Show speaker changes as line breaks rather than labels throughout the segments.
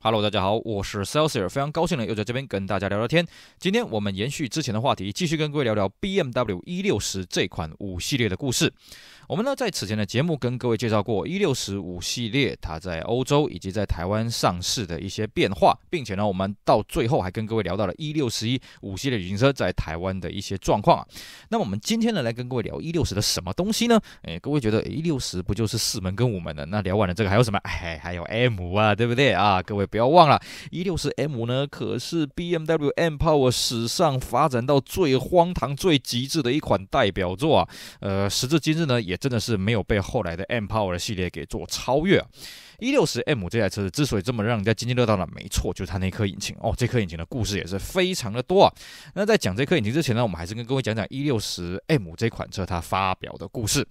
Hello，大家好，我是 Celsius，非常高兴的又在这边跟大家聊聊天。今天我们延续之前的话题，继续跟各位聊聊 BMW 一六十这款五系列的故事。我们呢在此前的节目跟各位介绍过一六十五系列它在欧洲以及在台湾上市的一些变化，并且呢我们到最后还跟各位聊到了一六十一五系列旅行车在台湾的一些状况啊。那我们今天呢来跟各位聊一六十的什么东西呢？哎，各位觉得一六十不就是四门跟五门的？那聊完了这个还有什么？哎，还有 M 啊，对不对啊？各位。不要忘了，一六四 M 呢，可是 B M W M Power 史上发展到最荒唐、最极致的一款代表作啊！呃，时至今日呢，也真的是没有被后来的 M Power 系列给做超越。一六十 M 这台车子之所以这么让人家津津乐道呢，没错，就是它那颗引擎哦。这颗引擎的故事也是非常的多啊。那在讲这颗引擎之前呢，我们还是跟各位讲讲一六十 M 这款车它发表的故事。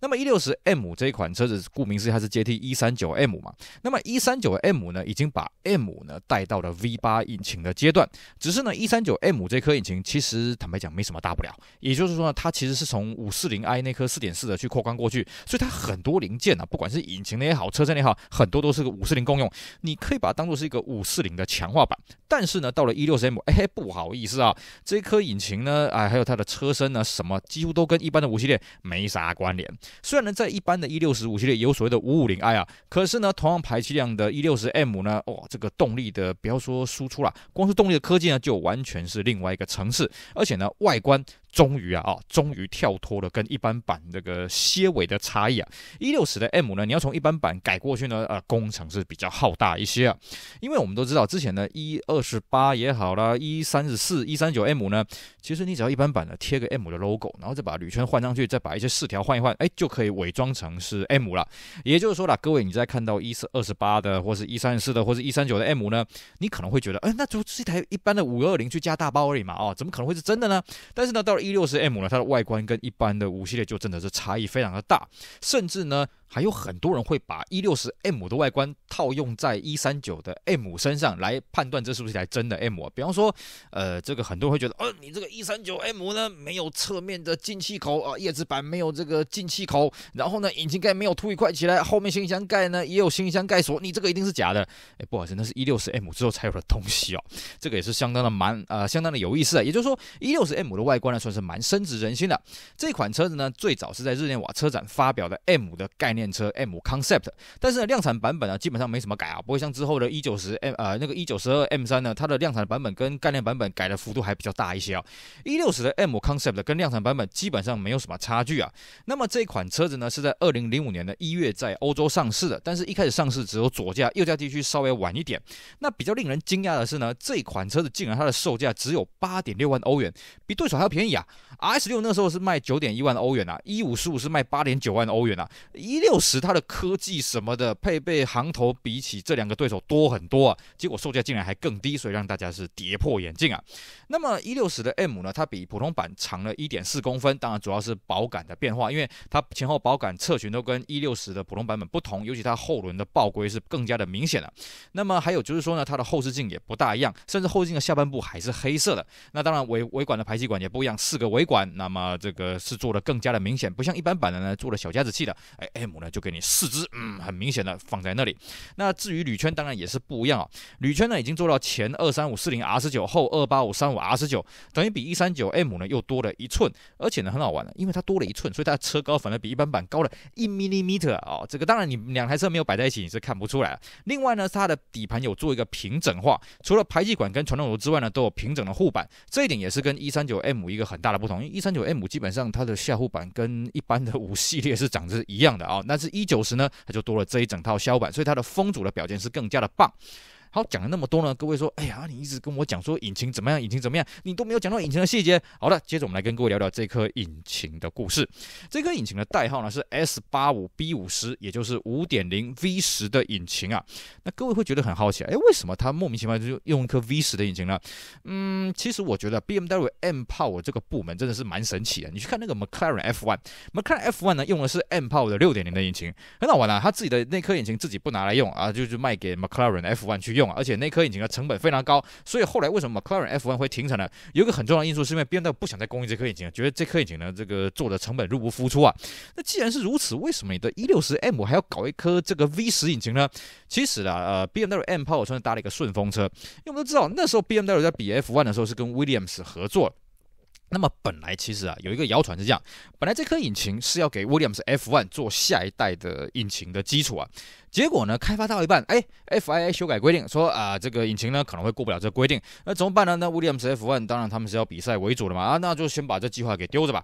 那么一六十 M 这款车子，顾名思义，它是接替一三九 M 嘛。那么一三九 M 呢，已经把 M 呢带到了 V 八引擎的阶段，只是呢，一三九 M 这颗引擎其实坦白讲没什么大不了，也就是说呢，它其实是从五四零 I 那颗四点四的去扩宽过去，所以它很多零件啊，不管是引擎的也好，车身也好。很多都是个五四零共用，你可以把它当做是一个五四零的强化版。但是呢，到了一六十 M，哎，不好意思啊，这一颗引擎呢，哎，还有它的车身呢，什么几乎都跟一般的五系列没啥关联。虽然呢，在一般的一六十五系列有所谓的五五零 i 啊，可是呢，同样排气量的一六十 M 呢，哦，这个动力的不要说输出了，光是动力的科技呢，就完全是另外一个层次。而且呢，外观。终于啊啊，终于跳脱了跟一般版那个蝎尾的差异啊！一六十的 M 呢，你要从一般版改过去呢，呃，工程是比较浩大一些啊。因为我们都知道，之前呢，一二十八也好啦，一三十四、一三九 M 呢，其实你只要一般版的贴个 M 的 logo，然后再把铝圈换上去，再把一些饰条换一换，哎，就可以伪装成是 M 了。也就是说啦，各位，你在看到一四二十八的，或是一三十四的，或是一三九的 M 呢，你可能会觉得，哎，那就是一台一般的五二零去加大包而已嘛，哦，怎么可能会是真的呢？但是呢，到一六十 m 呢？它的外观跟一般的五系列就真的是差异非常的大，甚至呢。还有很多人会把一六十 M 的外观套用在一三九的 M 身上来判断这是不是一台真的 M。啊。比方说，呃，这个很多人会觉得，哦，你这个一三九 M 呢没有侧面的进气口啊，叶子板没有这个进气口，然后呢，引擎盖没有凸一块起来，后面行李箱盖呢也有行李箱盖锁，你这个一定是假的。哎，不好意思，那是一六十 M 之后才有的东西哦。这个也是相当的蛮啊，相当的有意思。啊。也就是说，一六十 M 的外观呢算是蛮深植人心的。这款车子呢最早是在日内瓦车展发表的 M 的概念。练车 M Concept，但是呢，量产版本呢基本上没什么改啊，不会像之后的 E 九十 M 呃那个 E 九十二 M 三呢，它的量产版本跟概念版本改的幅度还比较大一些啊。E 六十的 M Concept 跟量产版本基本上没有什么差距啊。那么这款车子呢，是在二零零五年的一月在欧洲上市的，但是一开始上市只有左驾，右驾地区稍微晚一点。那比较令人惊讶的是呢，这款车子竟然它的售价只有八点六万欧元，比对手还要便宜啊。R S 六那时候是卖九点一万欧元啊，E 五十五是卖八点九万欧元啊，一六。六十，它的科技什么的配备、行头比起这两个对手多很多啊，结果售价竟然还更低，所以让大家是跌破眼镜啊。那么一六十的 M 呢，它比普通版长了一点四公分，当然主要是保杆的变化，因为它前后保杆侧裙都跟一六十的普通版本不同，尤其它后轮的爆规是更加的明显了。那么还有就是说呢，它的后视镜也不大一样，甚至后视镜的下半部还是黑色的。那当然，尾尾管的排气管也不一样，四个尾管，那么这个是做的更加的明显，不像一般版的呢，做了小家子气的哎 M。那就给你四只，嗯，很明显的放在那里。那至于铝圈当然也是不一样啊，铝圈呢已经做到前二三五四零 R 十九，后二八五三五 R 十九，等于比一三九 M 呢又多了一寸。而且呢很好玩的，因为它多了一寸，所以它的车高反而比一般版高了一 millimeter 啊。这个当然你两台车没有摆在一起你是看不出来。另外呢它的底盘有做一个平整化，除了排气管跟传动轴之外呢都有平整的护板，这一点也是跟一三九 M 一个很大的不同。因为一三九 M 基本上它的下护板跟一般的五系列是长得是一样的啊。但是一九十呢，它就多了这一整套消板，所以它的风阻的表现是更加的棒。好，讲了那么多呢，各位说，哎呀，你一直跟我讲说引擎怎么样，引擎怎么样，你都没有讲到引擎的细节。好的，接着我们来跟各位聊聊这颗引擎的故事。这颗引擎的代号呢是 S 八五 B 五十，也就是五点零 V 十的引擎啊。那各位会觉得很好奇，哎，为什么它莫名其妙就用一颗 V 十的引擎呢？嗯，其实我觉得 B M W M Power 这个部门真的是蛮神奇的。你去看那个 McLaren F One，McLaren F One 呢用的是 M Power 的六点零的引擎，很好玩啊，他自己的那颗引擎自己不拿来用啊，就是卖给 McLaren F One 去。用，而且那颗引擎的成本非常高，所以后来为什么 McLaren F1 会停产呢？有一个很重要的因素是，因为 BMW 不想再供应这颗引擎，觉得这颗引擎呢，这个做的成本入不敷出啊。那既然是如此，为什么你的 E60 M 还要搞一颗这个 V10 引擎呢？其实啊，呃，BMW M Power 是搭了一个顺风车，因为我们都知道那时候 BMW 在比 F1 的时候是跟 Williams 合作。那么本来其实啊，有一个谣传是这样：，本来这颗引擎是要给 Williams F One 做下一代的引擎的基础啊，结果呢，开发到一半，哎，FIA 修改规定说啊，这个引擎呢可能会过不了这个规定，那怎么办呢？那 Williams F One 当然他们是要比赛为主的嘛，啊，那就先把这计划给丢着吧。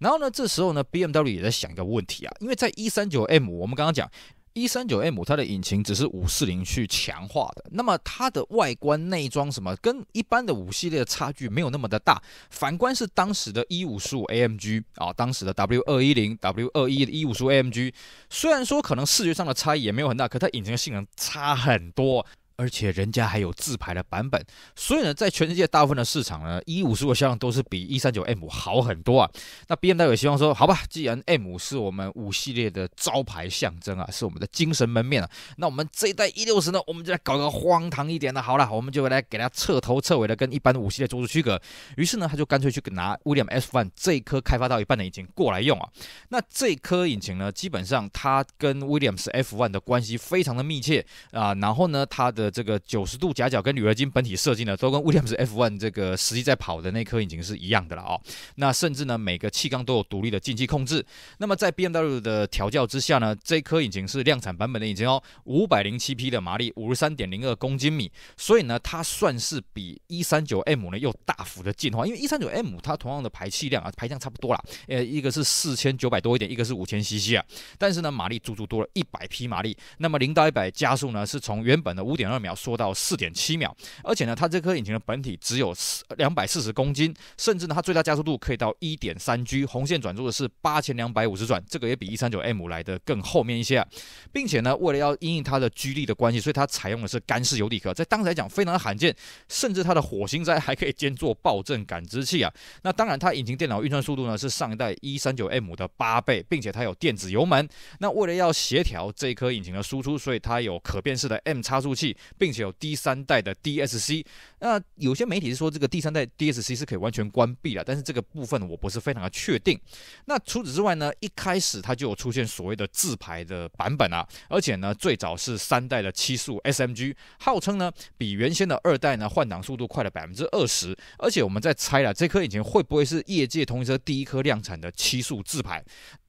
然后呢，这时候呢，BMW 也在想一个问题啊，因为在一三九 M，我们刚刚讲。一三九 M 它的引擎只是五四零去强化的，那么它的外观内装什么，跟一般的五系列的差距没有那么的大。反观是当时的一五五 AMG 啊，当时的 W 二一零 W 二一一五五 AMG，虽然说可能视觉上的差异也没有很大，可它引擎的性能差很多。而且人家还有自排的版本，所以呢，在全世界大部分的市场呢，一五十五销量都是比一三九 M 好很多啊。那 B M 代表希望说，好吧，既然 M 是我们五系列的招牌象征啊，是我们的精神门面啊，那我们这一代一六十呢，我们就来搞个荒唐一点的，好了，我们就来给它彻头彻尾的跟一般五系列做出区隔。于是呢，他就干脆去拿 Williams F One 这颗开发到一半的引擎过来用啊。那这颗引擎呢，基本上它跟 Williams F One 的关系非常的密切啊，然后呢，它的这个九十度夹角跟铝合金本体设计呢，都跟 Williams F1 这个实际在跑的那颗引擎是一样的了哦。那甚至呢，每个气缸都有独立的进气控制。那么在 BMW 的调教之下呢，这颗引擎是量产版本的引擎哦，五百零七匹的马力，五十三点零二公斤米。所以呢，它算是比一三九 M 呢又大幅的进化，因为一三九 M 它同样的排气量啊，排量差不多啦，呃，一个是四千九百多一点，一个是五千 cc 啊，但是呢，马力足足多了一百匹马力。那么零到一百加速呢，是从原本的五点二。秒缩到四点七秒，而且呢，它这颗引擎的本体只有四两百四十公斤，甚至呢，它最大加速度可以到一点三 G，红线转速的是八千两百五十转，这个也比一三九 M 来的更后面一些，啊，并且呢，为了要因应它的 G 力的关系，所以它采用的是干式油底壳，在当时来讲非常的罕见，甚至它的火星塞还可以兼做爆震感知器啊。那当然，它引擎电脑运算速度呢是上一代一三九 M 的八倍，并且它有电子油门。那为了要协调这颗引擎的输出，所以它有可变式的 M 差速器。并且有第三代的 DSC，那有些媒体是说这个第三代 DSC 是可以完全关闭了，但是这个部分我不是非常的确定。那除此之外呢，一开始它就有出现所谓的自排的版本啊，而且呢，最早是三代的七速 SMG，号称呢比原先的二代呢换挡速度快了百分之二十，而且我们在猜了这颗引擎会不会是业界同型车第一颗量产的七速自排。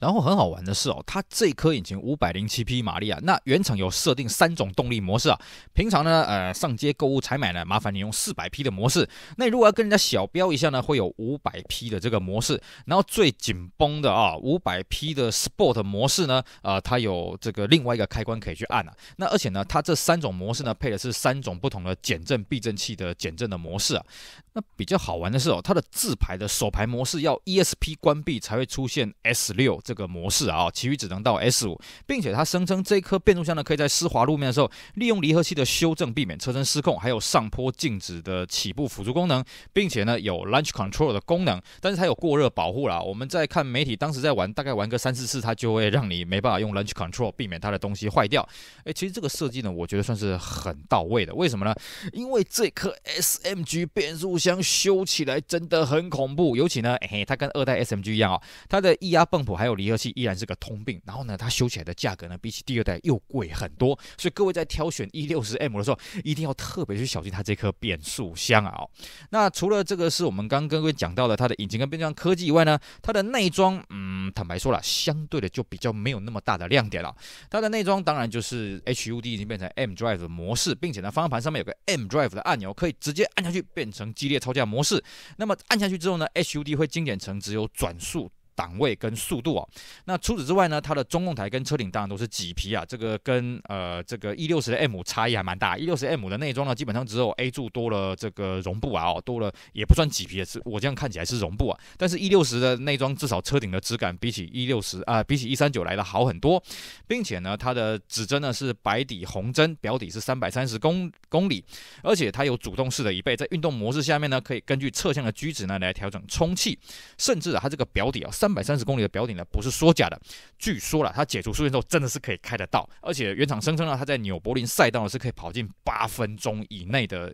然后很好玩的是哦，它这颗引擎五百零七匹马力啊，那原厂有设定三种动力模式啊。平常呢，呃，上街购物采买呢，麻烦你用四百匹的模式。那如果要跟人家小飙一下呢，会有五百匹的这个模式。然后最紧绷的啊，五百匹的 Sport 模式呢，呃，它有这个另外一个开关可以去按啊。那而且呢，它这三种模式呢，配的是三种不同的减震避震器的减震的模式啊。那比较好玩的是哦，它的自排的手排模式要 ESP 关闭才会出现 S 六这个模式啊，其余只能到 S 五，并且它声称这颗变速箱呢可以在湿滑路面的时候利用离合器的修正避免车身失控，还有上坡静止的起步辅助功能，并且呢有 Launch Control 的功能，但是它有过热保护啦。我们在看媒体当时在玩，大概玩个三四次，它就会让你没办法用 Launch Control 避免它的东西坏掉。哎，其实这个设计呢，我觉得算是很到位的，为什么呢？因为这颗 SMG 变速箱修起来真的很恐怖，尤其呢，它跟二代 SMG 一样啊，它的液压泵浦还有离合器依然是个通病。然后呢，它修起来的价格呢，比起第二代又贵很多。所以各位在挑选 E60M 的时候，一定要特别去小心它这颗变速箱啊。哦，那除了这个是我们刚刚各位讲到的它的引擎跟变速箱科技以外呢，它的内装，嗯，坦白说了，相对的就比较没有那么大的亮点了。它的内装当然就是 HUD 已经变成 M Drive 的模式，并且呢，方向盘上面有个 M Drive 的按钮，可以直接按下去变成机。列超价模式，那么按下去之后呢？HUD 会精简成只有转速。档位跟速度哦，那除此之外呢，它的中控台跟车顶当然都是麂皮啊，这个跟呃这个 E 六十的 M 差异还蛮大。E 六十 M 的内装呢，基本上只有 A 柱多了这个绒布啊哦，多了也不算麂皮，是，我这样看起来是绒布啊。但是 E 六十的内装至少车顶的质感比起 E 六十啊，比起 E 三九来的好很多，并且呢，它的指针呢是白底红针，表底是三百三十公公里，而且它有主动式的椅背，在运动模式下面呢，可以根据侧向的居值呢来调整充气，甚至啊，它这个表底啊。三百三十公里的表顶呢，不是说假的。据说了，它解除束缚之后，真的是可以开得到。而且原厂声称呢，它在纽柏林赛道呢，是可以跑进八分钟以内的。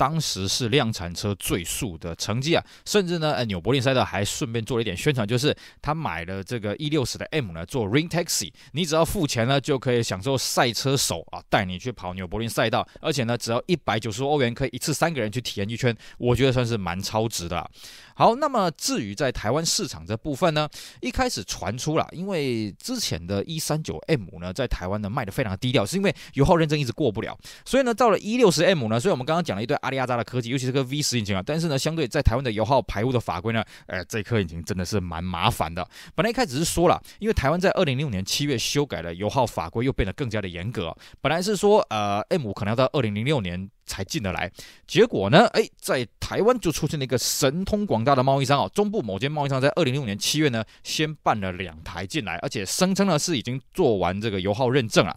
当时是量产车最速的成绩啊，甚至呢，纽柏林赛道还顺便做了一点宣传，就是他买了这个一六十的 M 呢做 Ring Taxi，你只要付钱呢，就可以享受赛车手啊带你去跑纽柏林赛道，而且呢，只要一百九十欧元可以一次三个人去体验一圈，我觉得算是蛮超值的。好，那么至于在台湾市场这部分呢，一开始传出了，因为之前的一三九 M 呢在台湾呢卖的非常低调，是因为油耗认证一直过不了，所以呢，到了一六十 M 呢，所以我们刚刚讲了一堆。力压榨的科技，尤其是个 V 十引擎啊，但是呢，相对在台湾的油耗、排污的法规呢，呃，这颗引擎真的是蛮麻烦的。本来一开始是说了，因为台湾在二零零六年七月修改了油耗法规，又变得更加的严格。本来是说，呃，M 五可能要到二零零六年。才进得来，结果呢？哎，在台湾就出现了一个神通广大的贸易商啊！中部某间贸易商在二零零五年七月呢，先办了两台进来，而且声称呢是已经做完这个油耗认证了。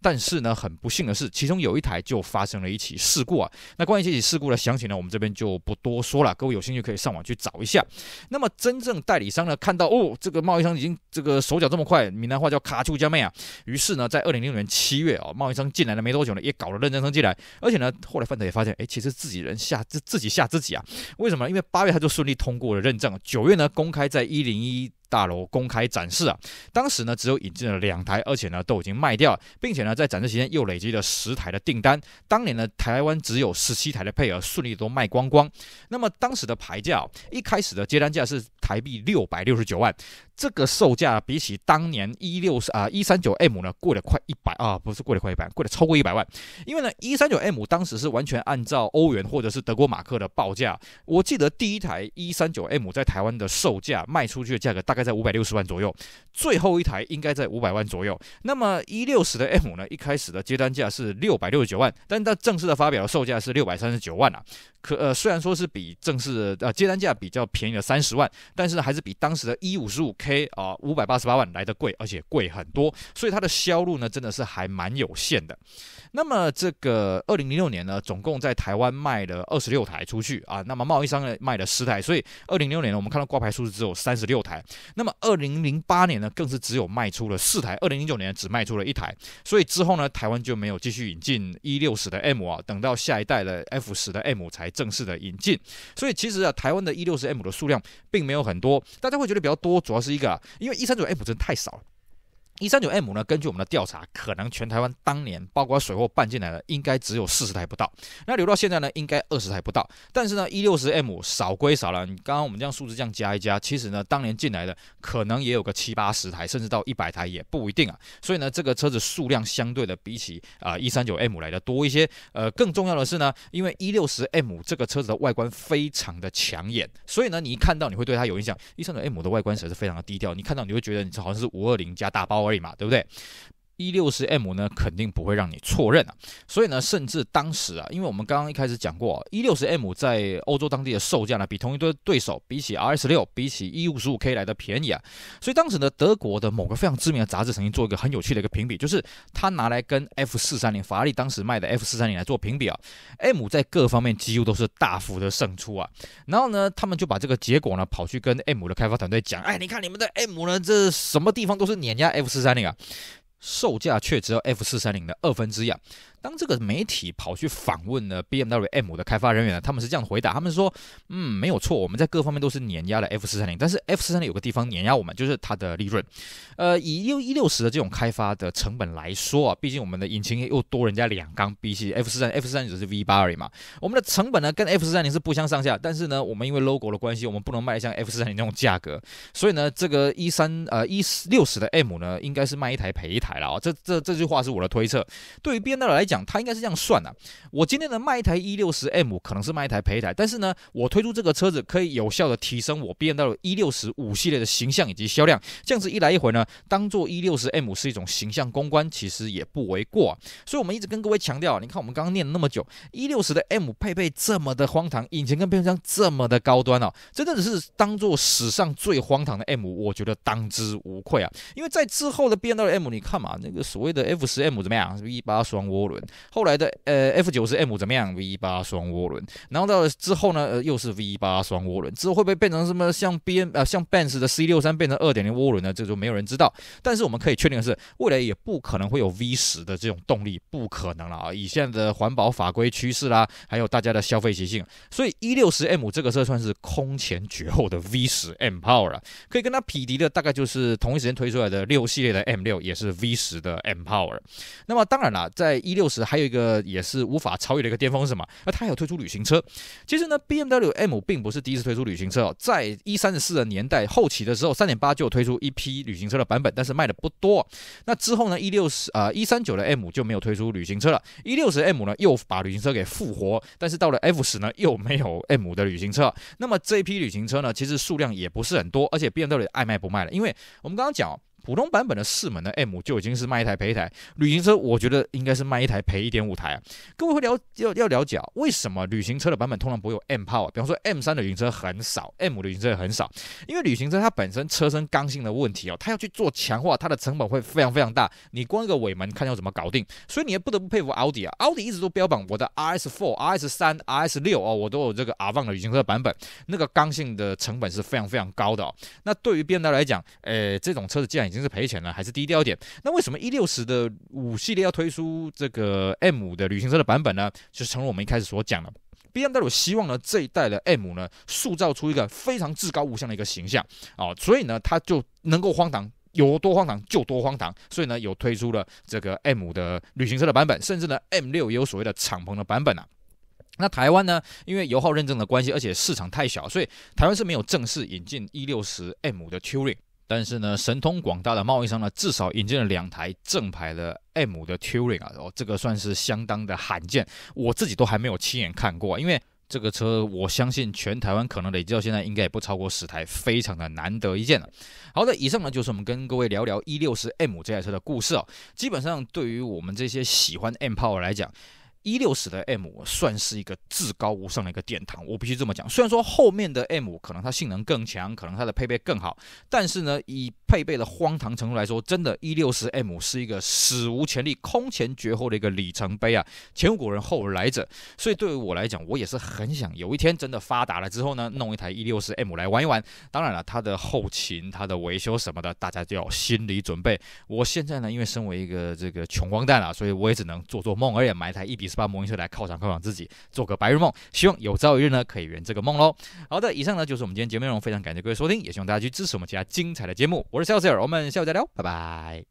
但是呢，很不幸的是，其中有一台就发生了一起事故啊！那关于这起事故的详情呢，我们这边就不多说了，各位有兴趣可以上网去找一下。那么，真正代理商呢，看到哦，这个贸易商已经这个手脚这么快，闽南话叫“卡丘加妹”啊，于是呢，在二零零六年七月哦，贸易商进来了没多久呢，也搞了认证生进来，而且呢。后来范德也发现，哎，其实自己人吓自自己吓自己啊？为什么？因为八月他就顺利通过了认证，九月呢，公开在一零一。大楼公开展示啊，当时呢只有引进了两台，而且呢都已经卖掉，并且呢在展示期间又累积了十台的订单。当年呢台湾只有十七台的配额，顺利都卖光光。那么当时的牌价，一开始的接单价是台币六百六十九万，这个售价比起当年一六啊一三九 M 呢贵了快一百啊，不是贵了快一百，贵了超过一百万。因为呢一三九 M 当时是完全按照欧元或者是德国马克的报价。我记得第一台一三九 M 在台湾的售价卖出去的价格大。大概在五百六十万左右，最后一台应该在五百万左右。那么一六十的 M 呢？一开始的接单价是六百六十九万，但它正式的发表的售价是六百三十九万啊。可呃，虽然说是比正式呃接单价比较便宜了三十万，但是还是比当时的一五十五 K 啊五百八十八万来的贵，而且贵很多。所以它的销路呢，真的是还蛮有限的。那么这个二零零六年呢，总共在台湾卖了二十六台出去啊。那么贸易商呢卖了十台，所以二零零六年呢，我们看到挂牌数字只有三十六台。那么，二零零八年呢，更是只有卖出了四台；二零零九年只卖出了一台。所以之后呢，台湾就没有继续引进一六十的 M 啊，等到下一代的 F 十的 M 才正式的引进。所以其实啊，台湾的一六十 M 的数量并没有很多，大家会觉得比较多，主要是一个，啊，因为一三九 M 真的太少了。一三九 M 呢？根据我们的调查，可能全台湾当年包括水货办进来的，应该只有四十台不到。那留到现在呢，应该二十台不到。但是呢，一六十 M 少归少了。你刚刚我们这样数字这样加一加，其实呢，当年进来的可能也有个七八十台，甚至到一百台也不一定啊。所以呢，这个车子数量相对的比起啊一三九 M 来的多一些。呃，更重要的是呢，因为一六十 M 这个车子的外观非常的抢眼，所以呢，你一看到你会对它有印象。一三九 M 的外观实在是非常的低调，你看到你会觉得你好像是五二零加大包而已。对嘛？对不对？一六十 M 呢，肯定不会让你错认啊。所以呢，甚至当时啊，因为我们刚刚一开始讲过，一六十 M 在欧洲当地的售价呢，比同一堆对手，比起 R S 六，比起一五十五 K 来的便宜啊。所以当时呢，德国的某个非常知名的杂志曾经做一个很有趣的一个评比，就是他拿来跟 F 四三零法拉利当时卖的 F 四三零来做评比啊。M 在各方面几乎都是大幅的胜出啊。然后呢，他们就把这个结果呢，跑去跟 M 的开发团队讲，哎，你看你们的 M 呢，这什么地方都是碾压 F 四三零啊。售价却只有 F 四三零的二分之一。当这个媒体跑去访问了 BMW M 的开发人员呢，他们是这样回答：，他们是说，嗯，没有错，我们在各方面都是碾压了 F430，但是 F430 有个地方碾压我们，就是它的利润。呃，以六一六十的这种开发的成本来说啊，毕竟我们的引擎又多人家两缸，比起 F43 f 4 3零只是 V8 而已嘛，我们的成本呢跟 F430 是不相上下，但是呢，我们因为 logo 的关系，我们不能卖像 F430 那种价格，所以呢，这个一三呃一六十的 M 呢，应该是卖一台赔一台了啊，这这这句话是我的推测。对于 BMW 来讲。他应该是这样算的，我今天呢卖一台一六十 M 可能是卖一台赔一台，但是呢，我推出这个车子可以有效的提升我 B N 到一六十五系列的形象以及销量，这样子一来一回呢，当做一六十 M 是一种形象公关，其实也不为过。所以，我们一直跟各位强调啊，你看我们刚刚念那么久，一六十的 M 配备这么的荒唐，引擎跟变速箱这么的高端哦，真的只是当做史上最荒唐的 M，我觉得当之无愧啊。因为在之后的 B N 到 M，你看嘛，那个所谓的 F 十 M 怎么样？一八双涡轮。后来的呃 F 九十 M 怎么样？V 八双涡轮，然后到之后呢呃又是 V 八双涡轮，之后会不会变成什么像 B N 呃像 Benz 的 C 六三变成二点零涡轮呢？这就没有人知道。但是我们可以确定的是，未来也不可能会有 V 十的这种动力，不可能了啊！以现在的环保法规趋势啦，还有大家的消费习性，所以一六十 M 这个车算是空前绝后的 V 十 M Power 了。可以跟它匹敌的大概就是同一时间推出来的六系列的 M 六，也是 V 十的 M Power。那么当然啦，在一六。六十还有一个也是无法超越的一个巅峰是什么？那它还有推出旅行车。其实呢，B M W M 并不是第一次推出旅行车哦，在一三十四的年代后期的时候，三点八就推出一批旅行车的版本，但是卖的不多。那之后呢，一六十呃一三九的 M 就没有推出旅行车了。一六十 M 呢又把旅行车给复活，但是到了 F 十呢又没有 M 的旅行车。那么这一批旅行车呢，其实数量也不是很多，而且 BMW 爱卖不卖了，因为我们刚刚讲。普通版本的四门的 M 就已经是卖一台赔一台，旅行车我觉得应该是卖一台赔一点五台啊。各位会了要要了解啊、为什么旅行车的版本通常不会有 M 炮啊？比方说 M 三的旅行车很少，M 五的旅行车也很少，因为旅行车它本身车身刚性的问题哦，它要去做强化，它的成本会非常非常大。你光一个尾门看要怎么搞定，所以你也不得不佩服奥迪啊。奥迪一直都标榜我的 RS Four、RS 三、RS 六哦，我都有这个 R 放的旅行车版本，那个刚性的成本是非常非常高的哦。那对于变道来讲，诶，这种车子既然，已经是赔钱了，还是低调点？那为什么一六十的五系列要推出这个 M 的旅行车的版本呢？就是了我们一开始所讲的，B M W 希望呢这一代的 M 呢塑造出一个非常至高无上的一个形象啊，所以呢它就能够荒唐有多荒唐就多荒唐，所以呢有推出了这个 M 的旅行车的版本，甚至呢 M 六也有所谓的敞篷的版本啊。那台湾呢，因为油耗认证的关系，而且市场太小，所以台湾是没有正式引进一六十 M 的 Touring。但是呢，神通广大的贸易商呢，至少引进了两台正牌的 M 的 Turing 啊，哦，这个算是相当的罕见，我自己都还没有亲眼看过，因为这个车我相信全台湾可能累积到现在应该也不超过十台，非常的难得一见了。好的，以上呢就是我们跟各位聊聊 E 六十 M 这台车的故事啊，基本上对于我们这些喜欢 M Power 来讲。一六十的 M 算是一个至高无上的一个殿堂，我必须这么讲。虽然说后面的 M 可能它性能更强，可能它的配备更好，但是呢，以配备的荒唐程度来说，真的，一六十 M 是一个史无前例、空前绝后的一个里程碑啊！前无古人，后无来者。所以对于我来讲，我也是很想有一天真的发达了之后呢，弄一台一六十 M 来玩一玩。当然了，它的后勤、它的维修什么的，大家就要心理准备。我现在呢，因为身为一个这个穷光蛋啊，所以我也只能做做梦，而且买一台一比。把模型车来犒赏犒赏自己，做个白日梦。希望有朝一日呢，可以圆这个梦喽。好的，以上呢就是我们今天节目内容。非常感谢各位收听，也希望大家去支持我们其他精彩的节目。我是肖 Sir，我们下午再聊，拜拜。